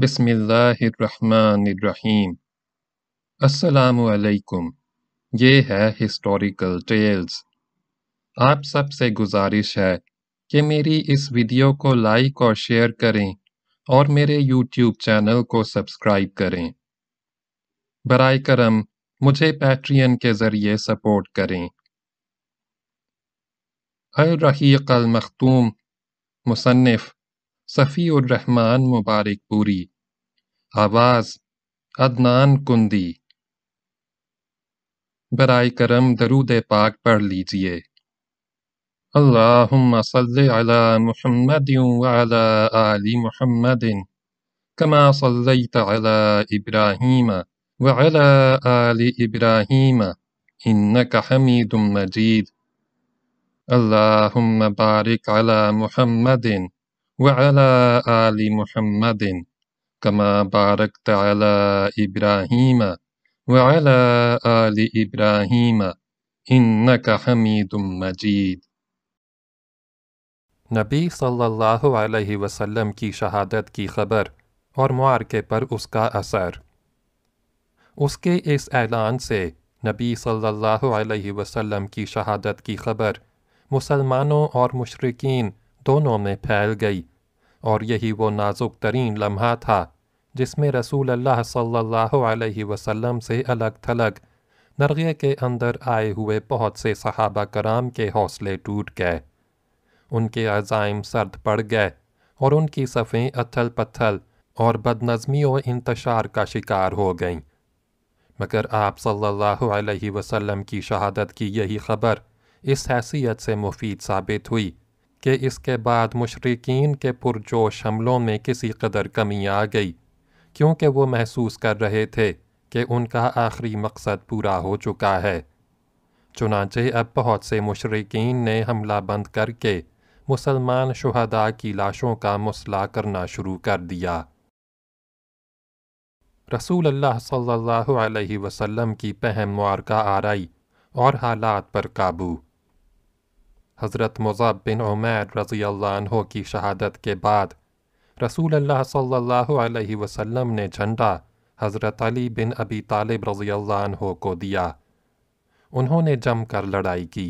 बिस्मिल्लाहिर्रहमानिर्रहीम असलकुम ये है हिस्टोरिकल टेल्स आप सब से गुजारिश है कि मेरी इस वीडियो को लाइक और शेयर करें और मेरे यूट्यूब चैनल को सब्सक्राइब करें बर करम मुझे पैट्रियन के ज़रिए सपोर्ट करें अलरहीक़ल मखतूम मुसनफ़ सफ़ीउर्रहमान मुबारकपुरी आवाज़ अदनान कुंदी बरए करम दरूद पाक पढ़ लीजिए अल्लाहुम्मा सल्लि अला मुहम्मद वअला आलि मुहम्मदिन कमा सल्लैत अला इब्राहीम वअला आलि इब्राहीम इन्नका हमीदुम मजीद अल्लाहुम्मा बारिक अला मुहम्मदिन وعلى آل محمد كما باركت على إبراهيم وعلى آل إبراهيم إنك حميد مجيد नबी सल्लल्लाहु अलैहि वसल्लम की शहादत की खबर और मार्के पर उसका असर उसके इस ऐलान से नबी सल्लल्लाहु अलैहि वसल्लम की शहादत की खबर मुसलमानों और मुशरकिन दोनों में फैल गई और यही वो नाजुक तरीन लम्हा था जिसमें रसूल अल्लाह सल्लल्लाहु अलैहि वसल्लम से अलग थलग नरगे के अंदर आए हुए बहुत से सहाबा कराम के हौसले टूट गए उनके अजाइम सर्द पड़ गए और उनकी सफ़ें अथल पत्थल और बदनज़मी व इंतशार का शिकार हो गईं मगर आप सल्लल्लाहु अलैहि वसल्लम की शहादत की यही खबर इस हैसियत से मुफीद साबित हुई कि इसके बाद मुशरकिन के पुरजोश हमलों में किसी कदर कमी आ गई क्योंकि वो महसूस कर रहे थे कि उनका आखिरी मकसद पूरा हो चुका है चुनाचे अब बहुत से मशरकिन ने हमला बंद करके मुसलमान शहदा की लाशों का मसला करना शुरू कर दिया रसूल अल्लाह सल्लल्लाहु अलैहि वसल्लम की पहम मुआरका रही और हालात पर काबू हज़रत मुज़ाब बिन उमैर रजील की शहादत के बाद रसूल अल्लाह सल्लल्लाहु ने झंडा हज़रत अली बिन अबी तालिब रज़ी को दिया उन्होंने जमकर लड़ाई की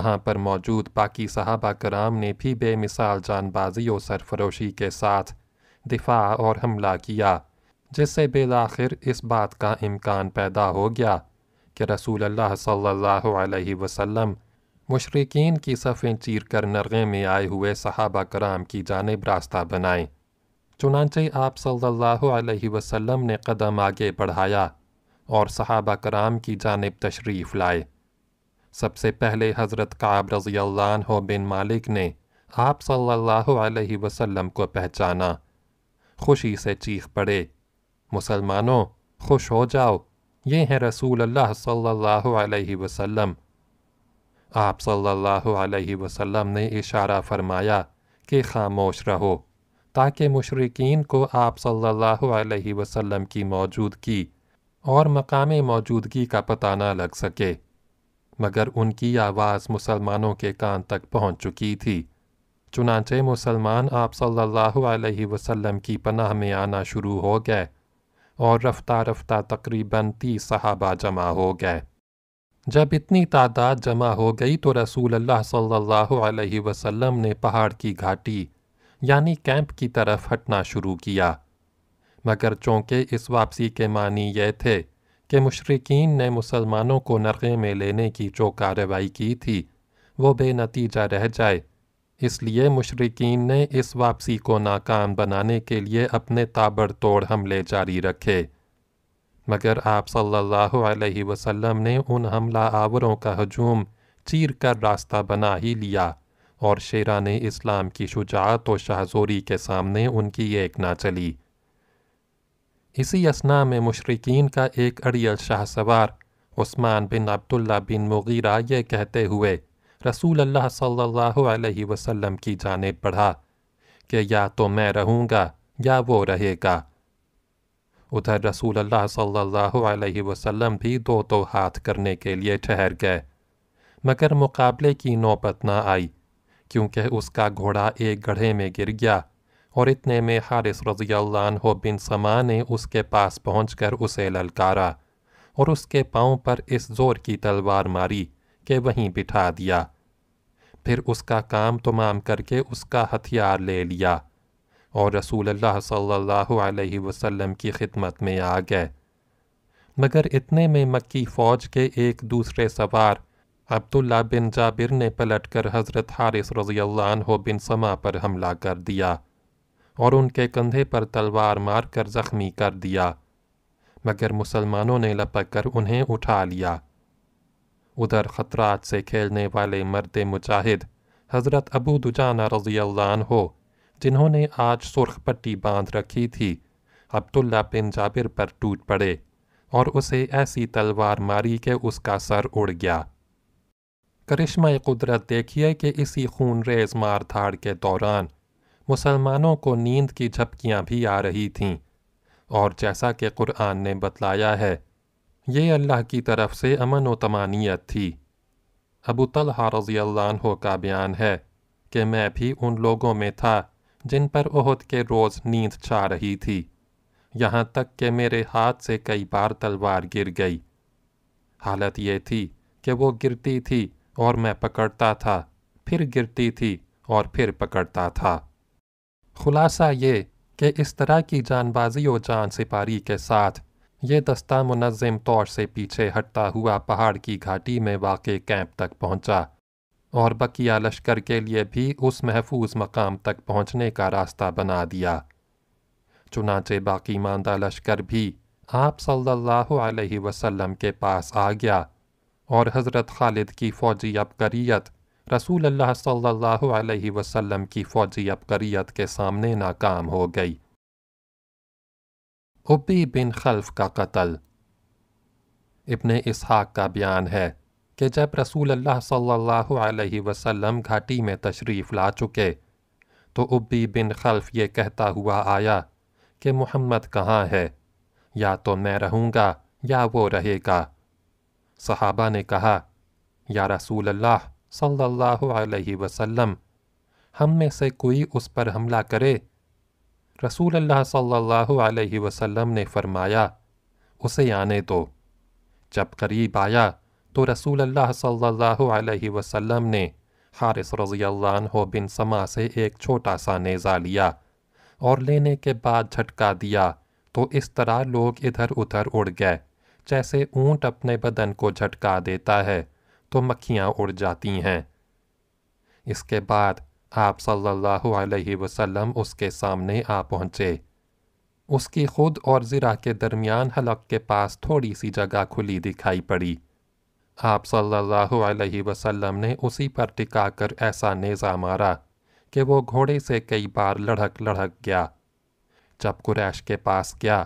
वहाँ पर मौजूद बाकी सहाबा कराम ने भी बेमिसाल जानबाजी और सरफरोशी के साथ दिफा और हमला किया जिससे बेलाखिर इस बात का इम्कान पैदा हो गया कि रसूल अल्लाह सल्लल्लाहु मशरकिन की सफ़ें चीर कर नरगे में आए हुए सहाबा कराम की जानब रास्ता बनाएं चुनाचे आप सल्लल्लाहु वसम ने कदम आगे बढ़ाया और सहाबा कराम की जानब तशरीफ़ लाए सबसे पहले हज़रत काब रज़ी अल्लाह बिन मालिक ने आप सल्ला वसम को पहचाना खुशी से चीख पड़े मुसलमानों खुश हो जाओ ये हैं रसूल अल्लाह सल्लल्लाहु अलैहि आप सल्लल्लाहु अलैहि वसल्लम ने इशारा फरमाया कि खामोश रहो ताकि मुशरिकिन को आप सल्लल्लाहु अलैहि वसल्लम की मौजूदगी और मकाम मौजूदगी का पता न लग सके मगर उनकी आवाज़ मुसलमानों के कान तक पहुंच चुकी थी चुनाचे मुसलमान आप सल्लल्लाहु अलैहि वसल्लम की पनाह में आना शुरू हो गए और रफ्ता रफ्ता तकरीबन तीस सहाबा जमा हो गए जब इतनी तादाद जमा हो गई तो रसूल अल्लाह सल्लल्लाहु अलैहि वसल्लम ने पहाड़ की घाटी यानी कैंप की तरफ हटना शुरू किया मगर चूँकि इस वापसी के मानी यह थे कि मुशरकिन ने मुसलमानों को नरगे में लेने की जो कार्रवाई की थी वो बेनतीजा रह जाए इसलिए मुशरकिन ने इस वापसी को नाकाम बनाने के लिए अपने ताबड़तोड़ हमले जारी रखे मगर आप सल्लल्लाहु अलैहि वसल्लम ने उन हमला आवरों का हजूम चीर कर रास्ता बना ही लिया और शेरा ने इस्लाम की शुजात और शाहजोरी के सामने उनकी एक ना चली इसी असना में मशरकिन का एक अड़ियल शाह सवार Usman bin Abdullah bin Mughira ये कहते हुए रसूल अल्लाह सल्लल्लाहु अलैहि वसल्लम की जानिब बढ़ा कि या तो मैं रहूँगा या वो रहेगा उधर रसूल अल्लाह सल्लल्लाहु अलैहि वसल्लम भी दो दो हाथ करने के लिए ठहर गए मगर मुकाबले की नौबत ना आई क्योंकि उसका घोड़ा एक गढ़े में गिर गया और इतने में हारिस रज़ील्लाहो बिन समा ने उसके पास पहुँच कर उसे ललकारा और उसके पाँव पर इस ज़ोर की तलवार मारी कि वहीं बिठा दिया फिर उसका काम तमाम करके उसका हथियार ले लिया और रसूल अल्लाह सल्लल्लाहु अलैहि वसल्लम की खिदमत में आ गए मगर इतने में मक्की फ़ौज के एक दूसरे सवार अब्दुल्ला बिन जाबिर ने पलटकर हज़रत हारिस रजी हो बिन समा पर हमला कर दिया और उनके कंधे पर तलवार मारकर ज़ख्मी कर दिया मगर मुसलमानों ने लपक कर उन्हें उठा लिया उधर ख़तरात से खेलने वाले मर्द मुजाहिद हज़रत अबू दुजाना रजी हो जिन्होंने आज सुर्ख पट्टी बांध रखी थी अब्दुल्ला बिन जाबिर पर टूट पड़े और उसे ऐसी तलवार मारी कि उसका सर उड़ गया करिश्मा कुदरत देखिए कि इसी खून रेज मार धाड़ के दौरान मुसलमानों को नींद की झपकियां भी आ रही थीं और जैसा कि कुरान ने बतलाया है ये अल्लाह की तरफ से अमन व तमानियत थी अबू तलहा रज़ी का बयान है कि मैं भी उन लोगों में था जिन पर ओहद के रोज़ नींद छा रही थी यहाँ तक कि मेरे हाथ से कई बार तलवार गिर गई हालत ये थी कि वो गिरती थी और मैं पकड़ता था फिर गिरती थी और फिर पकड़ता था खुलासा ये कि इस तरह की जानबाजी और जान सिपारी के साथ ये दस्ता मुनज़म तौर से पीछे हटता हुआ पहाड़ की घाटी में वाक़ कैंप तक पहुंचा और बकिया लश्कर के लिए भी उस महफूज मकाम तक पहुँचने का रास्ता बना दिया चुनाचे बाकी मानदा लश्कर भी आप सल्लल्लाहु अलैहि वसल्लम के पास आ गया और हज़रत खालिद की फ़ौजी अबकरियत रसूल अल्लाह सल्लल्लाहु अलैहि वसल्लम की फ़ौजी अबकरियत के सामने नाकाम हो गई उबी बिन खल्फ का कत्ल इब्ने इसहाक का बयान है कि जब रसूल अल्लाह सल्लल्लाहु अलैहि वसल्लम घाटी में तशरीफ़ ला चुके तो उबी बिन खल्फ ये कहता हुआ आया कि मोहम्मद कहाँ है या तो मैं रहूँगा या वो रहेगा सहाबा ने कहा या रसूल अल्लाह सल्लल्लाहु अलैहि वसल्लम हम में से कोई उस पर हमला करे रसूल अल्लाह सल्लल्लाहु अलैहि वसल्लम ने फरमाया उसे आने दो जब करीब आया तो रसूल अल्लाह सल्लल्लाहु अलैहि वसल्लम ने हारिस रजी अल्लाह बिन समा से एक छोटा सा नेज़ा लिया और लेने के बाद झटका दिया तो इस तरह लोग इधर उधर उड़ गए जैसे ऊंट अपने बदन को झटका देता है तो मक्खियाँ उड़ जाती हैं इसके बाद आप सल्लल्लाहु अलैहि वसल्लम उसके सामने आ पहुंचे उसकी खुद और ज़िरा के दरमियान हलक के पास थोड़ी सी जगह खुली दिखाई पड़ी आप सल्लल्लाहु अलैहि वसल्लम ने उसी पर टिका कर ऐसा नेज़ा मारा कि वो घोड़े से कई बार लड़क लड़क गया जब कुरैश के पास गया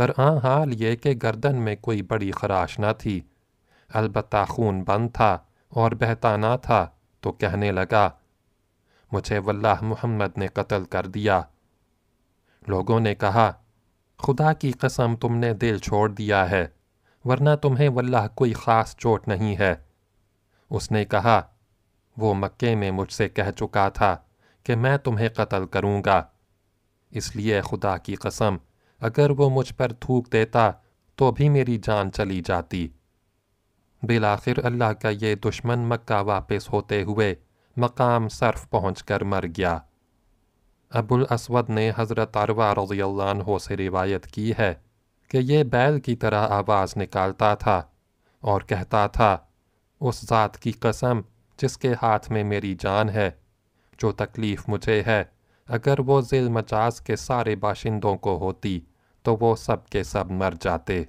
दरआ हाल ये कि गर्दन में कोई बड़ी खराश न थी अलबत् खून बंद था और बहता ना था तो कहने लगा मुझे वल्लाह मोहम्मद ने कत्ल कर दिया लोगों ने कहा खुदा की कसम तुमने दिल छोड़ दिया है वरना तुम्हें वल्लाह कोई ख़ास चोट नहीं है उसने कहा वो मक्के में मुझसे कह चुका था कि मैं तुम्हें कत्ल करूँगा इसलिए खुदा की कसम अगर वो मुझ पर थूक देता तो भी मेरी जान चली जाती बिलाखिर अल्लाह का ये दुश्मन मक्का वापस होते हुए मकाम सर्फ पहुँच कर मर गया अबुल असवद ने हज़रत अरवा रज़ी से रिवायत की है कि यह बैल की तरह आवाज़ निकालता था और कहता था उस ज़ात की कसम जिसके हाथ में मेरी जान है जो तकलीफ़ मुझे है अगर वो जिल मजाज के सारे बाशिंदों को होती तो वो सब के सब मर जाते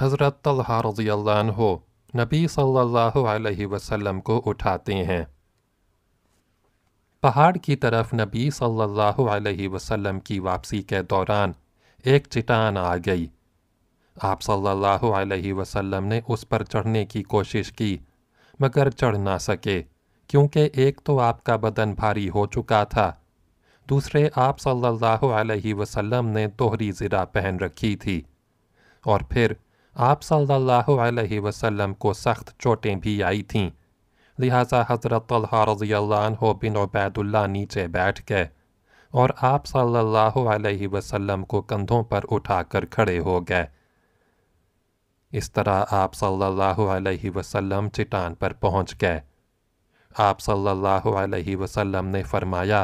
हज़रत तलहा रजी हो नबी सल्लल्लाहु अलैहि वसल्लम को उठाते हैं पहाड़ की तरफ नबी सल्लल्लाहु अलैहि वसल्लम की वापसी के दौरान एक चिटान आ गई आप सल्लल्लाहु अलैहि वसल्लम ने उस पर चढ़ने की कोशिश की मगर चढ़ ना सके क्योंकि एक तो आपका बदन भारी हो चुका था दूसरे आप सल्लल्लाहु अलैहि वसल्लम ने दोहरी ज़िरा पहन रखी थी और फिर आप सल्लल्लाहु अलैहि वसल्लम को सख्त चोटें भी आई थीं लिहाजा हज़रत अन्हु बिन उबैदुल्लाह नीचे बैठ गए और आप सल्लल्लाहु अलैहि वसल्लम को कंधों पर उठाकर खड़े हो गए इस तरह आप सल्लल्लाहु अलैहि वसल्लम चट्टान पर पहुंच गए आप सल्लल्लाहु अलैहि वसल्लम ने फरमाया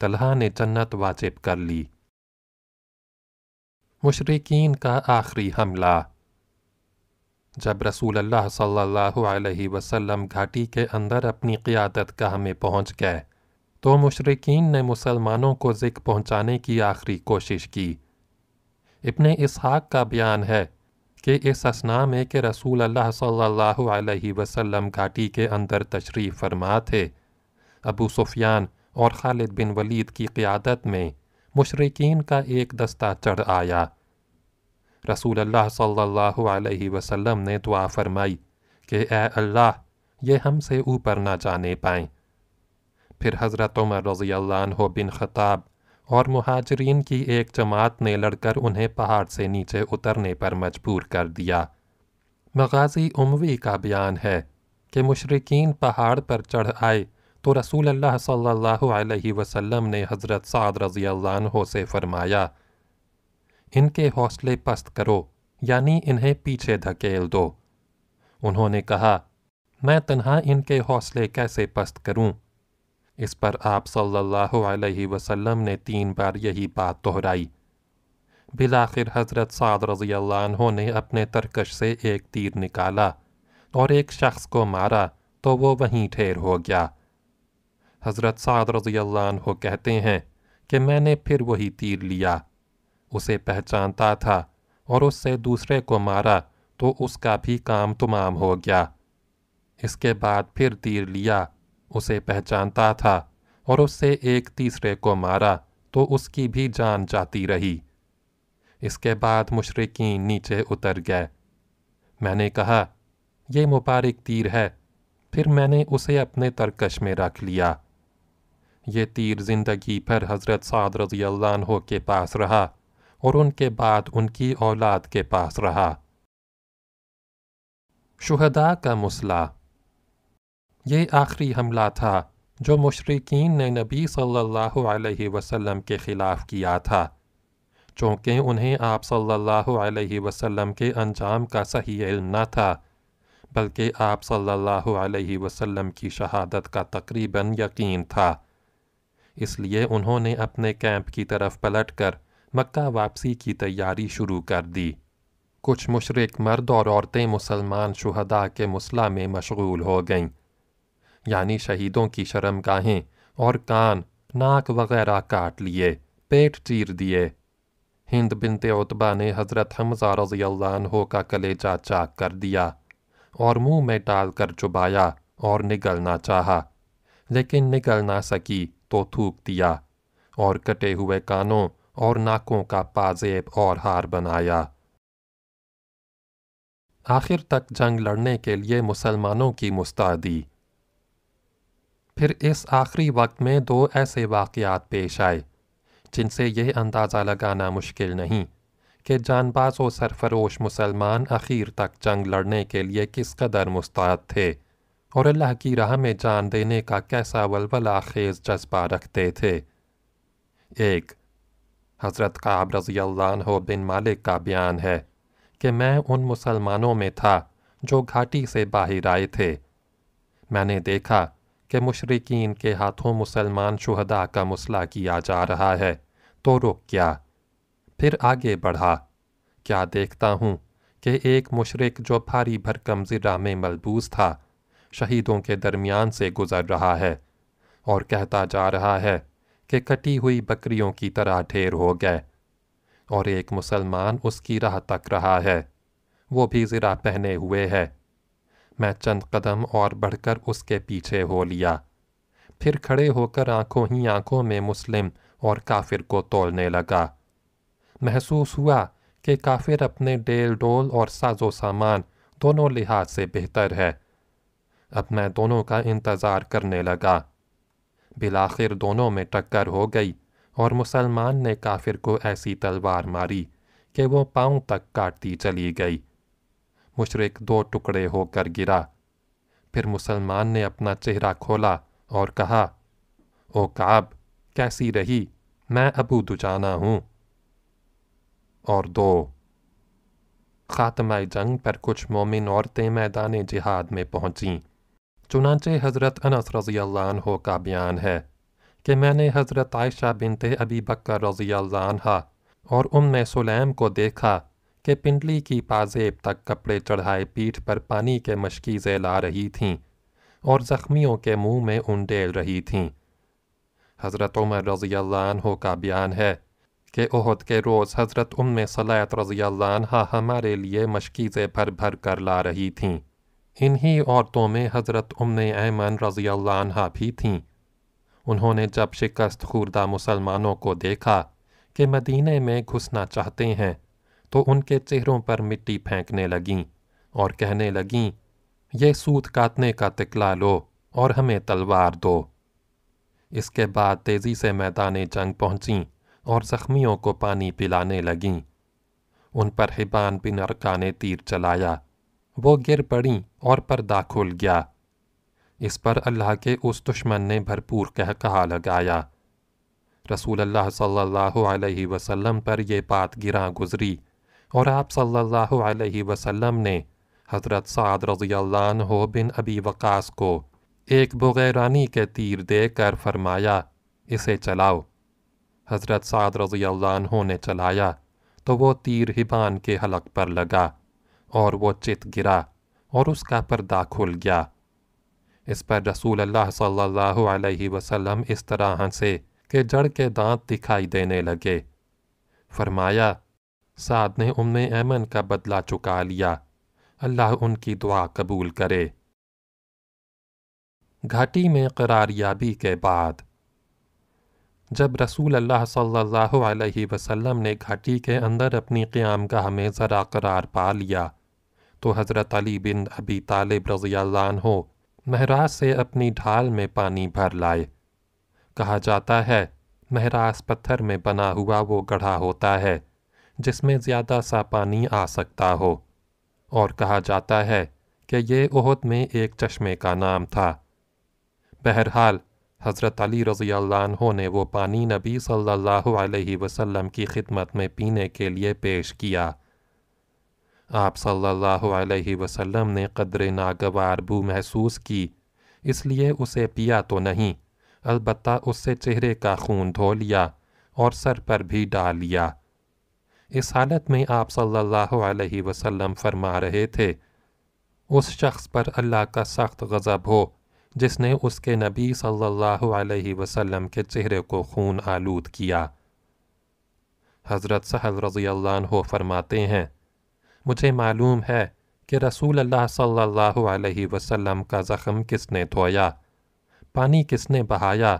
तलहा ने जन्नत वाजिब कर ली मुशरिकिन का आखिरी हमला जब रसूल अल्लाह सल्लल्लाहु अलैहि वसल्लम घाटी के अंदर अपनी قیادت का हमें पहुंच गए तो मुशरकिन ने मुसलमानों को जिक पहुंचाने की आखिरी कोशिश की इब्ने इसहाक का बयान है कि इस असना में कि रसूल अल्लाह सल्लल्लाहु अलैहि वसल्लम घाटी के अंदर तशरीफ़ फरमा थे अबू सुफियान और खालिद बिन वलीद की क़्यादत में मुशरकिन का एक दस्ता चढ़ आया रसूल अल्लाह सल्लल्लाहु अलैहि वसल्लम ने दुआ फरमाई कि ए अल्लाह ये हमसे ऊपर ना जाने पाएँ फिर हज़रत उमर रज़ी अल्लाह बिन ख़ताब और महाजरीन की एक जमात ने लड़कर उन्हें पहाड़ से नीचे उतरने पर मजबूर कर दिया मगाजी उमवी का बयान है कि मुशरकिन पहाड़ पर चढ़ आए तो रसूल अल्लाह सल्लल्लाहु अलैहि वसल्लम ने हज़रत साद रज़ी अल्लाह से फ़रमाया इनके हौसले पस्त करो यानी इन्हें पीछे धकेल दो उन्होंने कहा मैं तनहा इनके हौसले कैसे पस्त करूं? इस पर आप सल्लल्लाहु अलैहि वसल्लम ने तीन बार यही बात दोहराई बिलाखिर हज़रत साद रज़ी अल्लाह ने अपने तरकश से एक तीर निकाला और एक शख्स को मारा तो वो वहीं ठेर हो गया हज़रत साद रज़ी अल्लाह कहते हैं कि मैंने फिर वही तीर लिया उसे पहचानता था और उससे दूसरे को मारा तो उसका भी काम तमाम हो गया इसके बाद फिर तीर लिया उसे पहचानता था और उससे एक तीसरे को मारा तो उसकी भी जान जाती रही इसके बाद मुशरकिन नीचे उतर गए मैंने कहा ये मुबारक तीर है फिर मैंने उसे अपने तरकश में रख लिया ये तीर ज़िंदगी भर हज़रत साद रजी हो के पास रहा और उनके बाद उनकी औलाद के पास रहा शुहदा का मसला ये आखिरी हमला था जो मशरकिन ने नबी सल्लल्लाहु अलैहि वसल्लम के ख़िलाफ़ किया था चूँकि उन्हें आप सल्लल्लाहु अलैहि वसल्लम के अंजाम का सही इल्म न था बल्कि आप सल्लल्लाहु अलैहि वसल्लम की शहादत का तकरीबन यकीन था इसलिए उन्होंने अपने कैंप की तरफ पलटकर मक्का वापसी की तैयारी शुरू कर दी कुछ मुशरक मर्द और औरतें मुसलमान शुहदा के मसला में मशगूल हो गईं यानी शहीदों की शर्मगाहें और कान नाक वगैरह काट लिए पेट चीर दिए हिंद बिनते उतबा ने हज़रत हमजा रजी हो का कलेजा चाक कर दिया और मुंह में डाल कर चुबाया और निगलना चाहा लेकिन निगल ना सकी तो थूक दिया और कटे हुए कानों और नाकों का पाजेब और हार बनाया आखिर तक जंग लड़ने के लिए मुसलमानों की मुस्तादी फिर इस आखिरी वक्त में दो ऐसे वाक़ात पेश आए जिनसे यह अंदाज़ा लगाना मुश्किल नहीं कि जानबाज व सरफरोश मुसलमान आखिर तक जंग लड़ने के लिए किस कदर मुस्ताद थे और अल्लाह की राह में जान देने का कैसा वलवला खेज जज्बा रखते थे एक हज़रत काब रज़ी हो बिन मालिक का बयान है कि मैं उन मुसलमानों में था जो घाटी से बाहर आए थे मैंने देखा कि मशरकिन के हाथों मुसलमान शहदा का मसला किया जा रहा है तो रुक क्या फिर आगे बढ़ा क्या देखता हूँ कि एक मशरक जो भारी भरकम ज़रा में मलबूस था शहीदों के दरमियान से गुज़र रहा है और कहता जा रहा है कि कटी हुई बकरियों की तरह ढेर हो गए और एक मुसलमान उसकी राह तक रहा है वो भी ज़रा पहने हुए है मैं चंद कदम और बढ़कर उसके पीछे हो लिया फिर खड़े होकर आंखों ही आंखों में मुस्लिम और काफिर को तोलने लगा महसूस हुआ कि काफिर अपने डेल डोल और साजो सामान दोनों लिहाज से बेहतर है अब मैं दोनों का इंतज़ार करने लगा बिलाखिर दोनों में टक्कर हो गई और मुसलमान ने काफिर को ऐसी तलवार मारी कि वो पांव तक काटती चली गई मुशरक दो टुकड़े होकर गिरा फिर मुसलमान ने अपना चेहरा खोला और कहा ओ काब कैसी रही मैं अबू दुजाना हूँ और दो ख़ात्मा जंग पर कुछ मोमिन औरतें मैदान जिहाद में पहुँचीं चुनाचे हज़रत अनस रज़ी का बयान है कि मैंने हज़रत आयशा बिनते अबी बकर रज़ी और उम सुलैम को देखा कि पिंडली की पाजेब तक कपड़े चढ़ाए पीठ पर पानी के मशकीज़ें ला रही थीं और ज़ख्मियों के मुंह में ऊन डेल रही थीं हज़रत उमर रज़ी अल्लाह का बयान है कि ओहद के रोज़ हज़रत उम सलात रज़ी अल्लाह हमारे लिए मशकीज़ें भर भर कर ला रही थीं इन्हीं औरतों में हज़रत उम ऐमन रज़ी अल्लाह भी थीं उन्होंने जब शिकस्त खुर्दा मुसलमानों को देखा कि मदीने में घुसना चाहते हैं तो उनके चेहरों पर मिट्टी फेंकने लगीं और कहने लगीं ये सूत काटने का तिकला लो और हमें तलवार दो इसके बाद तेज़ी से मैदान जंग पहुंची और ज़ख्मियों को पानी पिलाने लगीं उन पर हिबान बिन अरका ने तीर चलाया वो गिर पड़ी और पर्दा खुल गया इस पर अल्लाह के उस दुश्मन ने भरपूर कह कहा लगाया रसूल अल्लाह सल्लल्लाहु अलैहि वसल्लम पर यह बात गिरा गुजरी और आप सल्लल्लाहु अलैहि वसल्लम ने हज़रत साद रज़ी हो बिन अबी वक़ास को एक बगैरानी के तीर देकर फरमाया इसे चलाओ हज़रत साद रज़ी ने चलाया तो वो तीर हिबान के हलक पर लगा और वो चित गिरा और उसका पर्दा खुल गया इस पर रसूल अल्लाह सल्लल्लाहु अलैहि वसल्लम इस तरह हंसे कि जड़ के दांत दिखाई देने लगे फरमाया साद ने उम्मे ऐमन का बदला चुका लिया अल्लाह उनकी दुआ कबूल करे घाटी में करारियाबी के बाद जब रसूल अल्लाह सल्लल्लाहु अलैहि वसल्लम ने घाटी के अंदर अपनी क़्याम का में ज़रा करार पा लिया तो हज़रत अली बिन अबी तालिब अल्लाह हो महराज से अपनी ढाल में पानी भर लाए कहा जाता है महराज पत्थर में बना हुआ वो गढ़ा होता है जिसमें ज़्यादा सा पानी आ सकता हो और कहा जाता है कि ये उहद में एक चश्मे का नाम था बहरहाल हज़रत अली रज़ी अल्लाह ने वो पानी नबी सल्लल्लाहु अलैहि वसल्लम की खिदमत में पीने के लिए पेश किया आप सल्लल्लाहु अलैहि वसल्लम ने क़द्र नागवार बू महसूस की इसलिए उसे पिया तो नहीं अलबत्ता उससे चेहरे का खून धो लिया और सर पर भी डाल लिया इस हालत में आप सल्लल्लाहु अलैहि वसल्लम फरमा रहे थे उस शख्स पर अल्लाह का सख्त गज़ब हो जिसने उसके नबी सल्लल्लाहु अलैहि वसल्लम के चेहरे को खून आलूद किया हज़रत सहल रज़ी हो फरमाते हैं मुझे मालूम है कि रसूल अल्लाह सल्लल्लाहु अलैहि वसल्लम का जख्म किसने धोया पानी किसने बहाया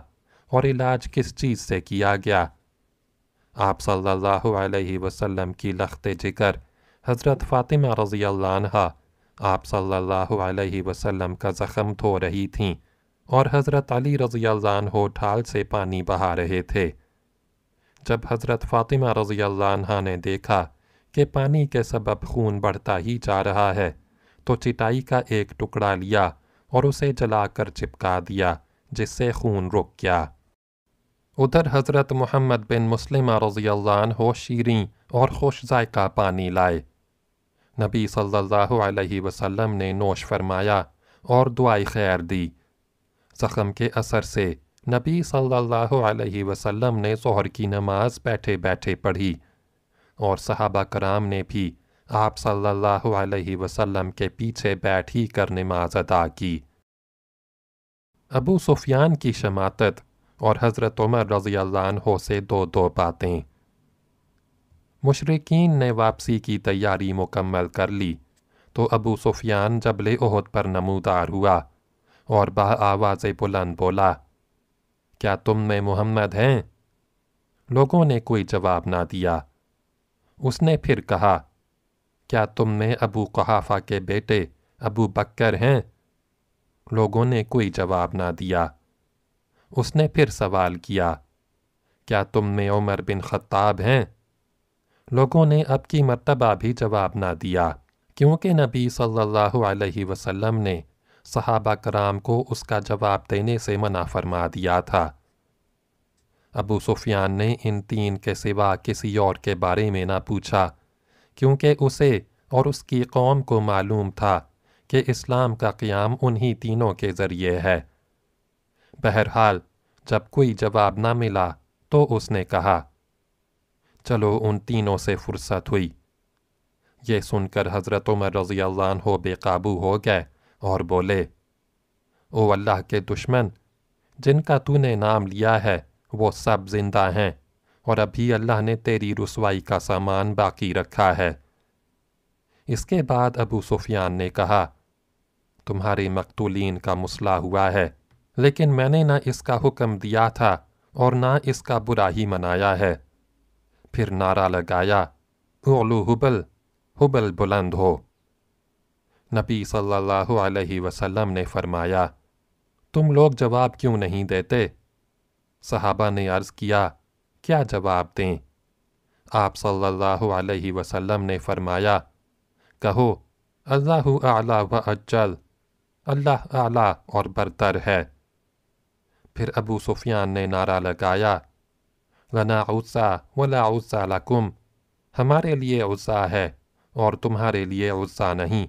और इलाज किस चीज़ से किया गया आप सल्लल्लाहु अलैहि वसल्लम की लखते जिकर हज़रत फ़ातिमा रज़ी अल्लाह आप सल्लल्लाहु अलैहि वसल्लम का ज़ख़म धो रही थीं और हज़रत अली रज़ी अल्लाह ढाल से पानी बहा रहे थे जब हज़रत फ़ातिमा रज़ी अल्लाह ने देखा कि पानी के सबब खून बढ़ता ही जा रहा है तो चिटाई का एक टुकड़ा लिया और उसे जलाकर चिपका दिया जिससे खून रुक गया उधर हज़रत मोहम्मद बिन मुस्लिम रज़ियल्लाहु अन्हु शीरी और खुश जायका पानी लाए नबी सल्लल्लाहु अलैहि वसल्लम ने नोश फरमाया और दुआई खैर दी ज़ख़म के असर से नबी सल्लल्लाहु अलैहि वसल्लम ने ज़ुहर की नमाज बैठे बैठे पढ़ी और सहाबा कराम ने भी आप सल्लल्लाहु अलैहि वसल्लम के पीछे बैठ ही कर नमाज अदा की अबू सुफियान की शमातत और हज़रत उमर रज़ी अल्लाह से दो दो बातें मुशरकिन ने वापसी की तैयारी मुकम्मल कर ली तो अबू सुफियान जबल ओहद पर नमूदार हुआ और बा आवाज़ बुलंद बोला क्या तुम में मोहम्मद हैं लोगों ने कोई जवाब ना दिया उसने फिर कहा क्या तुम में अबू कहाफा के बेटे अबू बकर हैं लोगों ने कोई जवाब ना दिया उसने फिर सवाल किया क्या तुम में उमर बिन खत्ताब हैं लोगों ने अब की मर्तबा भी जवाब ना दिया क्योंकि नबी सल्लल्लाहु अलैहि वसल्लम ने सहाबा कराम को उसका जवाब देने से मना फरमा दिया था अबू सुफियान ने इन तीन के सिवा किसी और के बारे में ना पूछा क्योंकि उसे और उसकी कौम को मालूम था कि इस्लाम का क़्याम उन्हीं तीनों के ज़रिए है बहरहाल जब कोई जवाब ना मिला तो उसने कहा चलो उन तीनों से फुर्सत हुई यह सुनकर हज़रत उमर रज़ी हो बेकाबू हो गए और बोले ओ अल्लाह के दुश्मन जिनका तूने नाम लिया है वो सब जिंदा हैं और अभी अल्लाह ने तेरी रसवाई का सामान बाकी रखा है इसके बाद अबू सुफियान ने कहा तुम्हारे मकतूलिन का मसला हुआ है लेकिन मैंने ना इसका हुक्म दिया था और ना इसका बुरा ही मनाया है फिर नारा लगाया उलू हुबल हुबल बुलंद हो नबी सल्लल्लाहु अलैहि वसल्लम ने फरमाया तुम लोग जवाब क्यों नहीं देते सहाबा ने अर्ज़ किया क्या जवाब दें आप सल्लल्लाहु अलैहि वसल्लम ने फरमाया कहो अल्लाह आला व अज्जल अल्लाह आला और बरतर है फिर अबू सुफियान ने नारा लगाया लना उसा वला उसा लकुम हमारे लिए उसा है और तुम्हारे लिए उसा नहीं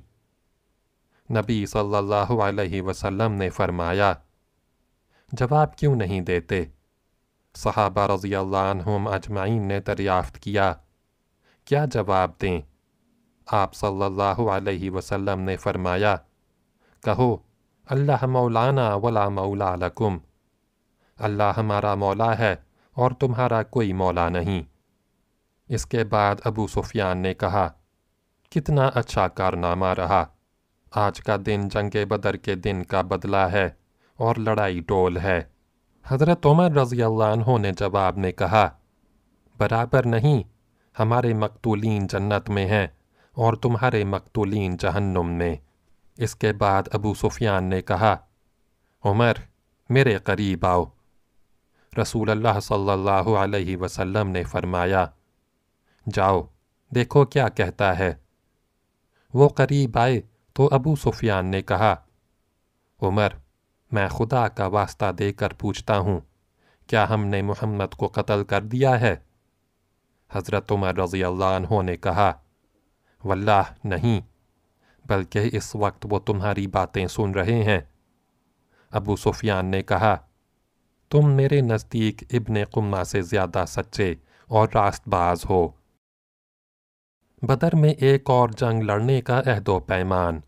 नबी सल्लल्लाहु अलैहि वसल्लम ने फरमाया जवाब क्यों नहीं देते सहाबा रज़ी हम अजमाइन ने दरियाफ़त किया क्या जवाब दें आप सल्लल्लाहु अलैहि वसल्लम ने फरमाया कहो अल्लाह मौलाना वला मौला लकुम अल्लाह हमारा मौला है और तुम्हारा कोई मौला नहीं इसके बाद अबू सुफियान ने कहा कितना अच्छा कारनामा रहा आज का दिन जंग बदर के दिन का बदला है और लड़ाई डोल है हज़रत उमर रज़ी अल्लाह ने जवाब में कहा बराबर नहीं हमारे मकतूलिन जन्नत में हैं और तुम्हारे मकतूलिन जहन्नुम में इसके बाद अबू सुफियान ने कहा उमर मेरे करीब आओ रसूल अल्लाह सल्लल्लाहु अलैहि वसल्लम ने फरमाया जाओ देखो क्या कहता है वो करीब आए तो अबू सुफियान ने कहा उमर मैं खुदा का वास्ता देकर पूछता हूँ क्या हमने मोहम्मद को कत्ल कर दिया है हज़रत उमर रज़ी अल्लाह ने कहा वल्लाह नहीं बल्कि इस वक्त वो तुम्हारी बातें सुन रहे हैं अबू सुफियान ने कहा तुम मेरे नज़दीक इब्ने कुम्मा से ज़्यादा सच्चे और रास्तबाज हो बदर में एक और जंग लड़ने का अहदो पैमान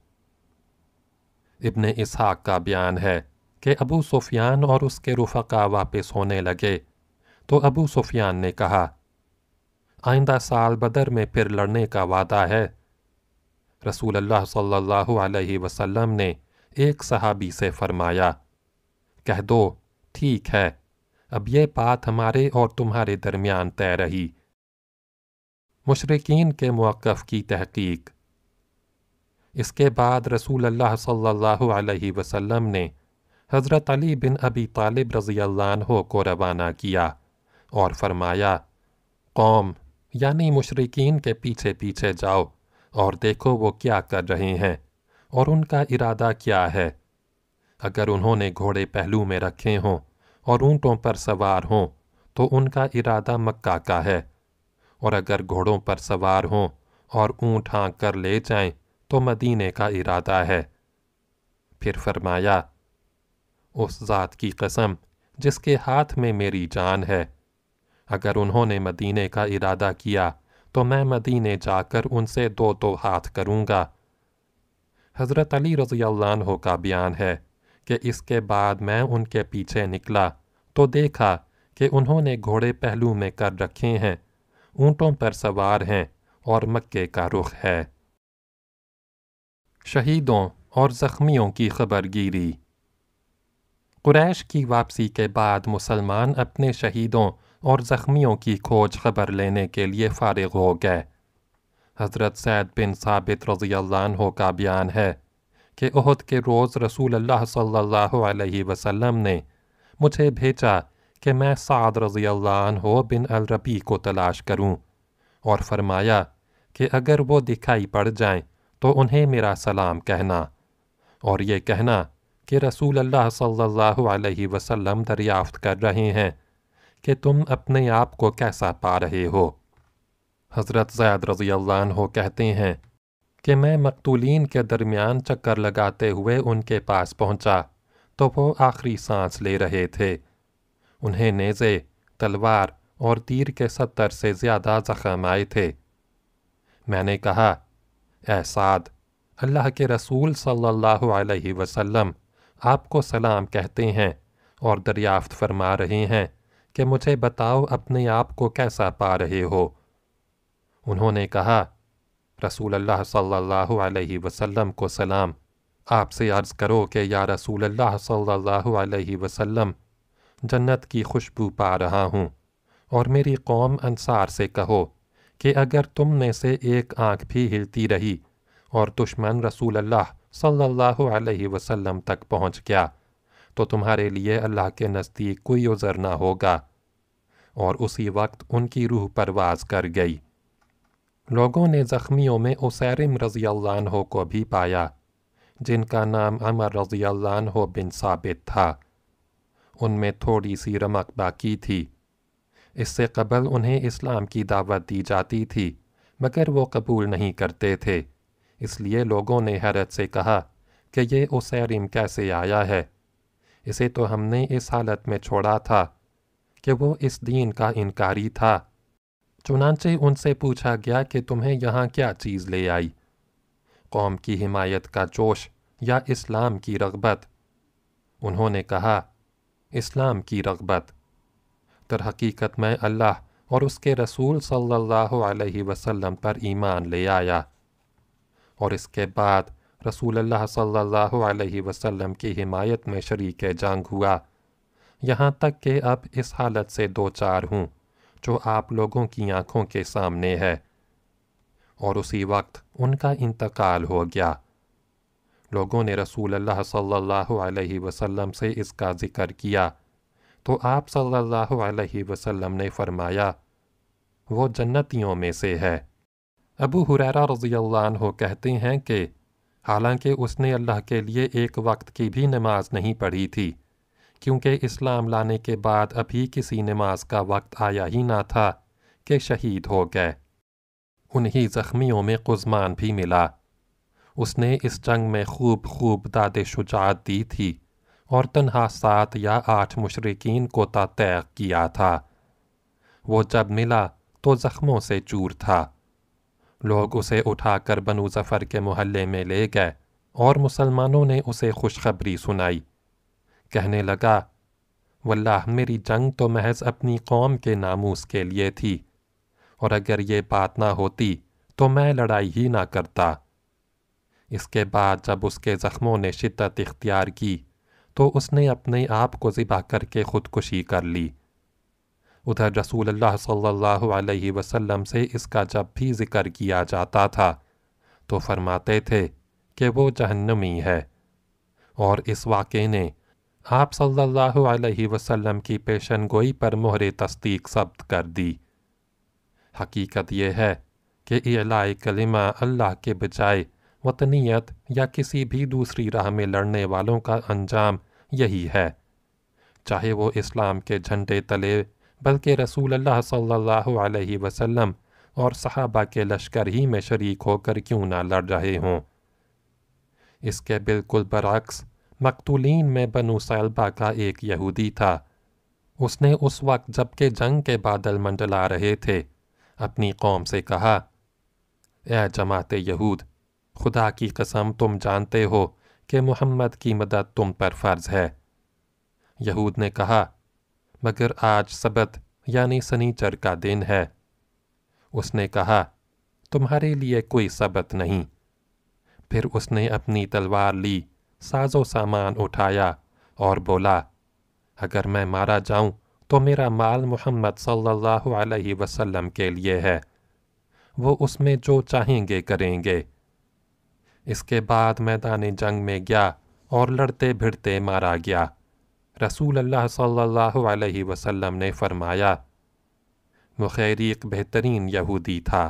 इबन इसहाक का बयान है कि अबू सुफियान और उसके रुफका वापस होने लगे तो अबू सुफियान ने कहा आइंदा साल बदर में फिर लड़ने का वादा है रसूल अल्लाह सल्लल्लाहु अलैहि वसल्लम ने एक सहाबी से फरमाया कह दो ठीक है अब यह बात हमारे और तुम्हारे दरमियान तय रही मुशरिकिन के मौकफ़ की तहकीक इसके बाद रसूल अल्लाह सल्लल्लाहु अलैहि वसल्लम ने हज़रत अली बिन अबी तालिब रज़ी अल्लाह को रवाना किया और फरमाया कौम यानी मुशरकिन के पीछे पीछे जाओ और देखो वो क्या कर रहे हैं और उनका इरादा क्या है अगर उन्होंने घोड़े पहलू में रखे हों और ऊँटों पर सवार हों तो उनका इरादा मक्का का है और अगर घोड़ों पर सवार हों और ऊँट हाँक कर ले जाएं तो मदीने का इरादा है फिर फरमाया उस ज़ात की कसम जिसके हाथ में मेरी जान है अगर उन्होंने मदीने का इरादा किया तो मैं मदीने जाकर उनसे दो दो हाथ करूँगा हज़रत अली रज़ी का बयान है कि इसके बाद मैं उनके पीछे निकला तो देखा कि उन्होंने घोड़े पहलू में कर रखे हैं ऊंटों पर सवार हैं और मक्के का रुख है शहीदों और ज़ख्मियों की खबरगिरी कुरैश की वापसी के बाद मुसलमान अपने शहीदों और ज़ख्मियों की खोज खबर लेने के लिए فارغ हो गए हज़रत सैद बिन साबित रज़ी अल्लाह का बयान है कि उहद के रोज़ रसूल अल्लाह सल्लल्लाहु अलैहि वसल्लम ने मुझे भेजा कि मैं साद रज़ी हो बिन अलरबी को तलाश करूं और फरमाया कि अगर वो दिखाई पड़ जाएं तो उन्हें मेरा सलाम कहना और ये कहना कि रसूल अल्लाह सल्लल्लाहु अलैहि वसल्लम दरियाफ़त कर रहे हैं कि तुम अपने आप को कैसा पा रहे हो हज़रत जैद रज़ी हो कहते हैं कि मैं मकतूलिन के दरमियान चक्कर लगाते हुए उनके पास पहुंचा तो वो आखिरी सांस ले रहे थे उन्हें नेज़े तलवार और तीर के सत्तर से ज़्यादा ज़ख्म आए थे मैंने कहा एसाद अल्लाह के रसूल सल्लल्लाहु अलैहि वसल्लम आपको सलाम कहते हैं और दरियाफ्त फरमा रहे हैं कि मुझे बताओ अपने आप को कैसा पा रहे हो उन्होंने कहा रसूल अल्लाह सल्लल्लाहु अलैहि वसल्लम को सलाम आपसे अर्ज़ करो कि या रसूल अल्लाह सल्लल्लाहु अलैहि वसल्लम जन्नत की खुशबू पा रहा हूँ और मेरी कौम अंसार से कहो कि अगर तुम में से एक आँख भी हिलती रही और दुश्मन रसूल अल्लाह सल्लल्लाहु अलैहि वसल्लम तक पहुँच गया तो तुम्हारे लिए अल्लाह के नज़दीक कोई उज़र ना होगा और उसी वक्त उनकी रूह परवाज कर गई लोगों ने ज़ख्मियों में उसैरम रज़ी को भी पाया जिनका नाम अमर रजी अल्लाह बिन साबित था उनमें थोड़ी सी रमक बाकी थी इससे कबल उन्हें इस्लाम की दावत दी जाती थी मगर वो कबूल नहीं करते थे इसलिए लोगों ने हैरत से कहा कि ये उसैरिम कैसे आया है इसे तो हमने इस हालत में छोड़ा था कि वो इस दीन का इनकारी था चुनाचे उनसे पूछा गया कि तुम्हें यहाँ क्या चीज़ ले आई कौम की हिमायत का जोश या इस्लाम की रगबत उन्होंने कहा इस्लाम की रगबत तर हकीकत में अल्लाह और उसके रसूल सल्लल्लाहु अलैहि वसल्लम पर ईमान ले आया और इसके बाद रसूल अल्लाह सल्लल्लाहु अलैहि वसल्लम की हिमायत में शरीक जंग हुआ यहाँ तक कि अब इस हालत से दो चार हूँ जो आप लोगों की आँखों के सामने है और उसी वक्त उनका इंतकाल हो गया लोगों ने रसूल अल्लाह सल्लल्लाहु अलैहि वसल्लम से इसका ज़िक्र किया तो आप सल्लल्लाहु अलैहि वसल्लम ने फरमाया वो जन्नतियों में से है अबू हुरैरा रज़ी अल्लाह कहते हैं कि हालांकि उसने अल्लाह के लिए एक वक्त की भी नमाज नहीं पढ़ी थी क्योंकि इस्लाम लाने के बाद अभी किसी नमाज का वक्त आया ही ना था कि शहीद हो गए उन्हीं ज़ख्मियों में कुजमान भी मिला उसने इस जंग में खूब खूब दाद शुजात दी थी और तनहा सात या आठ मुशरकिन को तय किया था वो जब मिला तो ज़ख्मों से चूर था लोग उसे उठाकर बनु जफ़र के मोहल्ले में ले गए और मुसलमानों ने उसे खुशखबरी सुनाई कहने लगा वल्लाह मेरी जंग तो महज अपनी कौम के नामूस के लिए थी और अगर ये बात ना होती तो मैं लड़ाई ही ना करता इसके बाद जब उसके ज़ख्मों ने शिद्दत इख्तियार की तो उसने अपने आप को ज़िबा करके ख़ुदकुशी कर ली उधर रसूल अल्लाह सल्लल्लाहु अलैहि वसल्लम से इसका जब भी ज़िक्र किया जाता था तो फरमाते थे कि वो जहन्नमी है और इस वाक़े ने आप सल्लल्लाहु अलैहि वसल्लम की पेशन गोई पर मोहर तस्दीक सब्त कर दी हकीकत यह है कि एलाय कलिमा अल्लाह के बजाय वतनीयत या किसी भी दूसरी राह में लड़ने वालों का अंजाम यही है चाहे वो इस्लाम के झंडे तले बल्कि रसूल अल्लाह सल्लल्लाहु अलैहि वसल्लम और सहाबा के लश्कर ही में शरीक होकर क्यों ना लड़ रहे हों इसके बिल्कुल बरक्स मक्तूलिन में बनु सलबा का एक यहूदी था उसने उस वक्त जबकि जंग के बादल मंडला रहे थे अपनी कौम से कहा ए जमात यहूद खुदा की कसम तुम जानते हो कि मोहम्मद की मदद तुम पर फ़र्ज़ है यहूद ने कहा मगर आज सबत यानी सनीचर का दिन है उसने कहा तुम्हारे लिए कोई सबत नहीं फिर उसने अपनी तलवार ली साजो सामान उठाया और बोला अगर मैं मारा जाऊं तो मेरा माल मोहम्मद सल्लल्लाहु अलैहि वसल्लम के लिए है वो उसमें जो चाहेंगे करेंगे इसके बाद मैदान जंग में गया और लड़ते भिड़ते मारा गया रसूल अल्लाह सल्लल्लाहु अलैहि वसल्लम ने फरमाया मुखैरीक बेहतरीन यहूदी था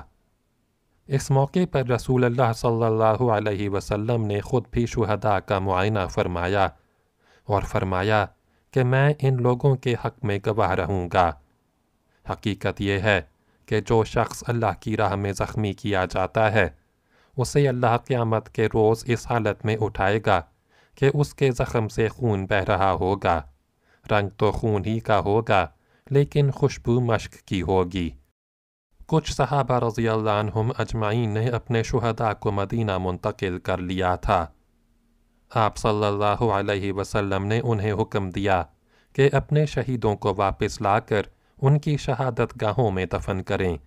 इस मौके पर रसूल अल्लाह सल्लल्लाहु अलैहि वसल्लम ने ख़ुद भी शुहदा का मुआयना फरमाया और फरमाया कि मैं इन लोगों के हक में गवाह रहूँगा हकीकत यह है कि जो शख्स अल्लाह की राह में ज़ख्मी किया जाता है उसे अल्लाह क़्यामत के रोज़ इस हालत में उठाएगा कि उसके ज़ख़म से खून बह रहा होगा रंग तो खून ही का होगा लेकिन खुशबू मश्क की होगी कुछ सहाबा रज़ी अल्लाह अजमाइन ने अपने शुहदा को मदीना मुंतकिल कर लिया था आप सल्लल्लाहु अलैहि वसल्लम ने उन्हें हुक्म दिया कि अपने शहीदों को वापस लाकर उनकी शहादत गाहों में दफन करें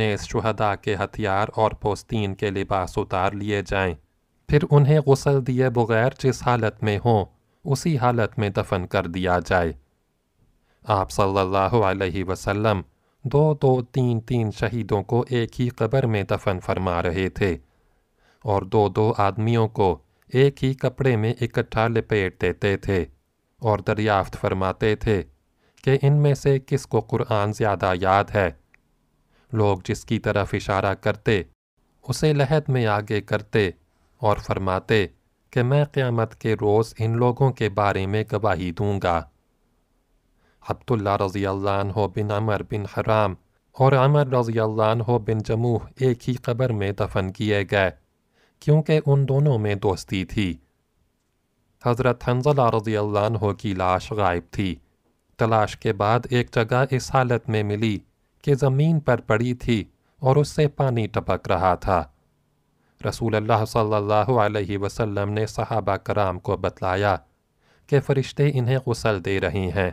नेस शहदा के हथियार और पोस्तीन के लिबास उतार लिए जाएं, फिर उन्हें गुस्ल दिए बगैर जिस हालत में हों उसी हालत में दफन कर दिया जाए आप सल्लल्लाहु अलैहि वसल्लम दो दो तीन तीन शहीदों को एक ही कब्र में दफन फरमा रहे थे और दो दो आदमियों को एक ही कपड़े में इकट्ठा लपेट देते थे और दरियाफ्त फरमाते थे कि इनमें से किस को कुरान ज़्यादा याद है लोग जिसकी तरफ इशारा करते उसे लहद में आगे करते और फरमाते कि मैं क़्यामत के रोज़ इन लोगों के बारे में गवाही दूँगा अब्दुल्ला रज़ी हो बिन अमर बिन हराम और अमर रज़ी हो बिन जमूह एक ही कब्र में दफन किए गए क्योंकि उन दोनों में दोस्ती थी हज़रत हंजला रजी अल्लाह की लाश गायब थी तलाश के बाद एक जगह इस हालत में मिली कि ज़मीन पर पड़ी थी और उससे पानी टपक रहा था रसूल अल्लाह सल्लल्लाहु अलैहि वसल्लम ने सहाबा कराम को बतलाया कि फ़रिश्ते इन्हें गसल दे रही हैं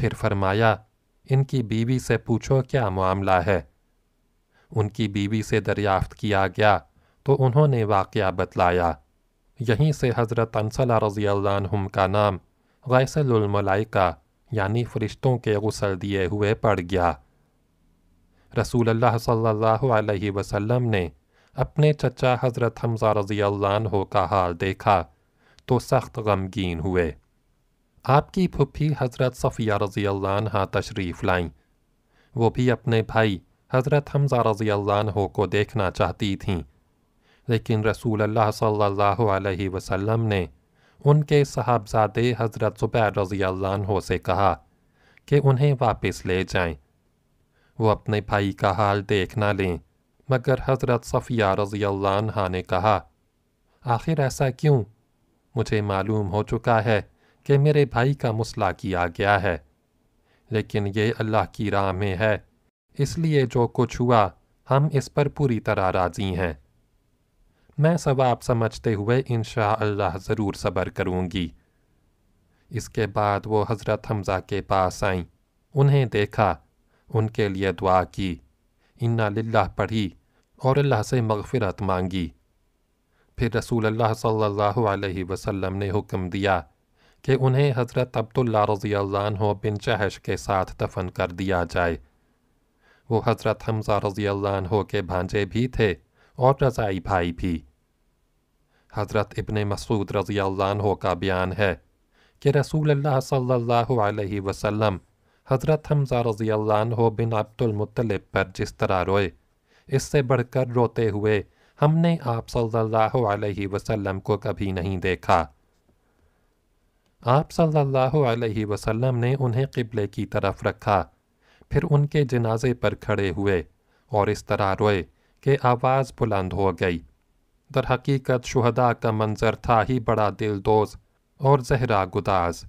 फिर फरमाया इनकी बीवी से पूछो क्या मामला है उनकी बीवी से दरियाफ्त किया गया तो उन्होंने वाक़ बतलाया यहीं से हज़रत अनसला रजील्लाम का नाम गैसलमलाइका यानी फ़रिश्तों के गसल दिए हुए पड़ गया रसूल अल्लाह वसल्लम ने अपने चचा हज़रत हमज़ा रज़ी हो का हाल देखा तो सख्त गमगीन हुए आपकी फुफी हज़रत सफ़िया रज़ी हाँ तशरीफ़ लाईं वो भी अपने भाई हज़रत हमज़ा रज़ी हो को देखना चाहती थीं लेकिन रसूल अल्लाह सल्लल्लाहु अलैहि वसल्लम ने उनके साहबजादे हज़रत ज़ुबैर रज़ी अल्लाह से कहा कि उन्हें वापस ले जाएं। वो अपने भाई का हाल देख ना लें मगर हज़रत सफ़िया रज़ी अल्लाह ने कहा आखिर ऐसा क्यों मुझे मालूम हो चुका है कि मेरे भाई का मसला किया गया है लेकिन ये अल्लाह की राह में है इसलिए जो कुछ हुआ हम इस पर पूरी तरह राज़ी हैं मैं सवाब समझते हुए इन अल्लाह ज़रूर सब्र करूँगी इसके बाद वो हज़रत हमज़ा के पास आईं उन्हें देखा उनके लिए दुआ की इन्ना लिल्लाह पढ़ी और अल्लाह से मगफ़रत मांगी फिर रसूल अल्लाह सल्लल्लाहु अलैहि वसल्लम ने हुक्म दिया कि उन्हें हज़रत अब्दुल्ला रज़ी हो बिन चहश के साथ दफन कर दिया जाए वो हज़रत हमज़ा रज़ी हो के भांजे भी थे और रज़ाई भाई भी हज़रत इबन मसूद रज़ी का बयान है कि रसूल अल्लाह सल्लल्लाहु हज़रत हमजा रज़ी अल्लाह बिन अब्दुलमतलब पर जिस तरह रोए इससे बढ़ कर रोते हुए हमने आप सल्लल्लाहु वसम को कभी नहीं देखा आप सल्लल्लाहु अलैहि ने उन्हें कबले की तरफ रखा फिर उनके जनाजे पर खड़े हुए और इस तरह रोए कि आवाज़ बुलंद हो गई दर हकीकत शहदा का मंज़र था ही बड़ा दिलदोज और जहरा गुदाज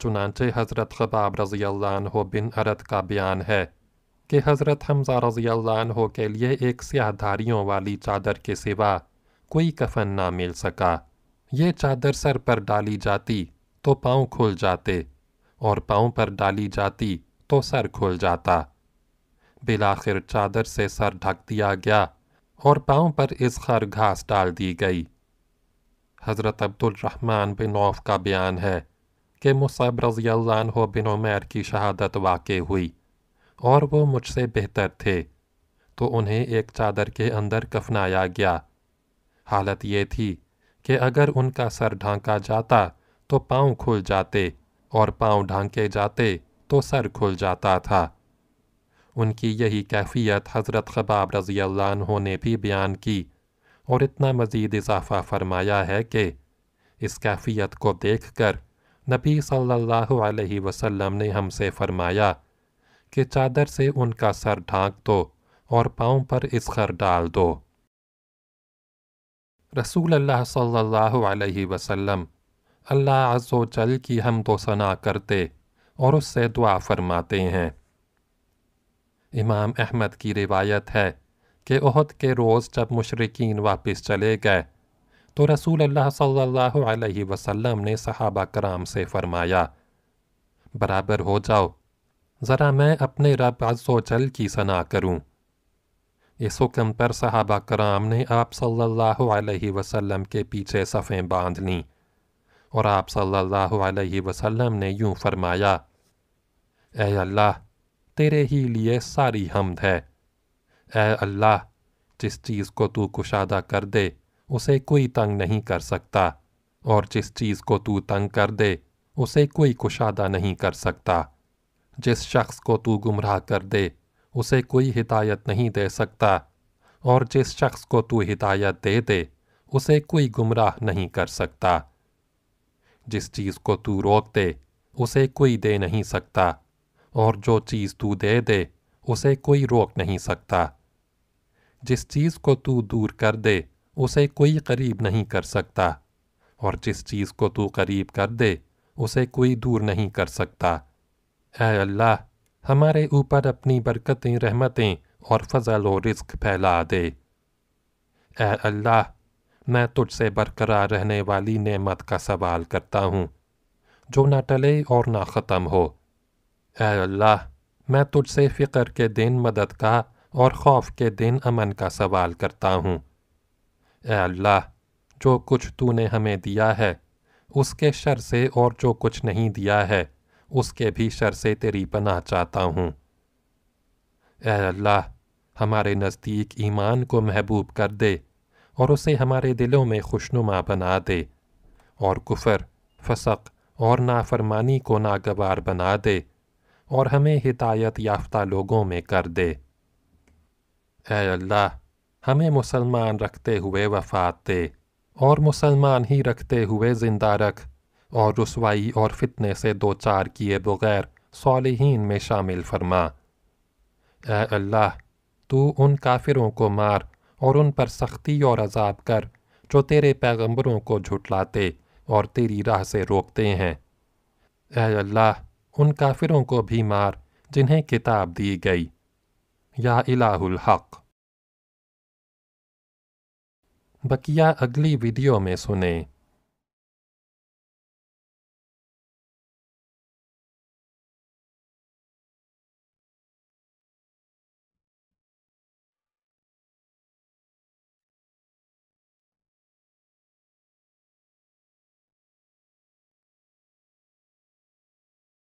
चुनाचे हज़रत खबाब रज़ी हो बिन अरत का बयान है कि हज़रत हमजा रज़ी हो के लिए एक स्याह वाली चादर के सिवा कोई कफन ना मिल सका ये चादर सर पर डाली जाती तो पाँव खुल जाते और पाँव पर डाली जाती तो सर खुल जाता बिलाखिर चादर से सर ढक दिया गया और पाँव पर इस खर घास डाल दी गई हज़रत अब्दुलरहमान बिन औफ का बयान है कि मुसब रज़ी अल्लाह बिन उमैर की शहादत वाक़ हुई और वो मुझसे बेहतर थे तो उन्हें एक चादर के अंदर कफनाया गया हालत ये थी कि अगर उनका सर ढांका जाता तो पाँव खुल जाते और पाँव ढांके जाते तो सर खुल जाता था उनकी यही कैफियत हज़रत खबाब रज़ी अल्लाह ने भी बयान की और इतना मज़ीद इजाफ़ा फरमाया है कि इस कैफियत को देख कर नबी सल्लल्लाहु अलैहि वसल्लम ने हमसे फरमाया कि चादर से उनका सर ढाँक दो और पाँव पर इसखर डाल दो रसूल अल्लाह सल्लल्लाहु अलैहि वसल्लम अल्लाह अज़ो जल की हम तो सना करते और उससे दुआ फरमाते हैं इमाम अहमद की रिवायत है कि अहद के रोज़ जब मुशरकिन वापस चले गए तो रसूल अल्लाह सल्लल्लाहु अलैहि वसल्लम ने सहाबा कराम से फ़रमाया बराबर हो जाओ ज़रा मैं अपने रब अजोजल की सना करूँ इस हुक्म पर सहाबा कराम ने आप सल्लल्लाहु अलैहि वसल्लम के पीछे सफ़ें बांध लीं और आप सल्लल्लाहु अलैहि वसल्लम ने यूं फरमाया ए अल्लाह तेरे ही लिए सारी हमद है ऐ अल्लाह जिस चीज़ को तू कुशादा कर दे उसे कोई तंग नहीं कर सकता और जिस चीज़ को तू तंग कर दे उसे कोई कुशादा नहीं कर सकता जिस शख्स को तू गुमराह कर दे उसे कोई हिदायत नहीं दे सकता और जिस शख्स को तू हिदायत दे दे उसे कोई गुमराह नहीं कर सकता जिस चीज़ को तू रोक दे उसे कोई दे नहीं सकता और जो चीज़ तू दे दे उसे कोई रोक नहीं सकता जिस चीज़ को तू दूर कर दे उसे कोई करीब नहीं कर सकता और जिस चीज़ को तू करीब कर दे उसे कोई दूर नहीं कर सकता ए अल्लाह हमारे ऊपर अपनी बरकतें रहमतें और फजल और रिस्क फैला दे ए अल्लाह मैं तुझसे बरकरार रहने वाली नेमत का सवाल करता हूँ जो ना टले और ना ख़त्म हो अल्लाह मैं तुझसे फ़िक्र के दिन मदद का और खौफ के दिन अमन का सवाल करता हूँ अल्लाह जो कुछ तूने हमें दिया है उसके शर से और जो कुछ नहीं दिया है उसके भी शर से तेरी पनाह चाहता हूँ अल्लाह हमारे नज़दीक ईमान को महबूब कर दे और उसे हमारे दिलों में खुशनुमा बना दे और कुफर फसक और नाफरमानी को नागवार बना दे और हमें हिदायत याफ्ता लोगों में कर दे ए अल्लाह हमें मुसलमान रखते हुए वफात दे और मुसलमान ही रखते हुए ज़िंदा रख और रसवाई और फितने से दो चार किए बगैर सालहीन में शामिल फरमा ए अल्लाह तू उन काफिरों को मार और उन पर सख्ती और अजाब कर जो तेरे पैगंबरों को झुटलाते और तेरी राह से रोकते हैं ए अल्लाह उन काफिरों को भी मार जिन्हें किताब दी गई या इलाहुल हक बकिया अगली वीडियो में सुने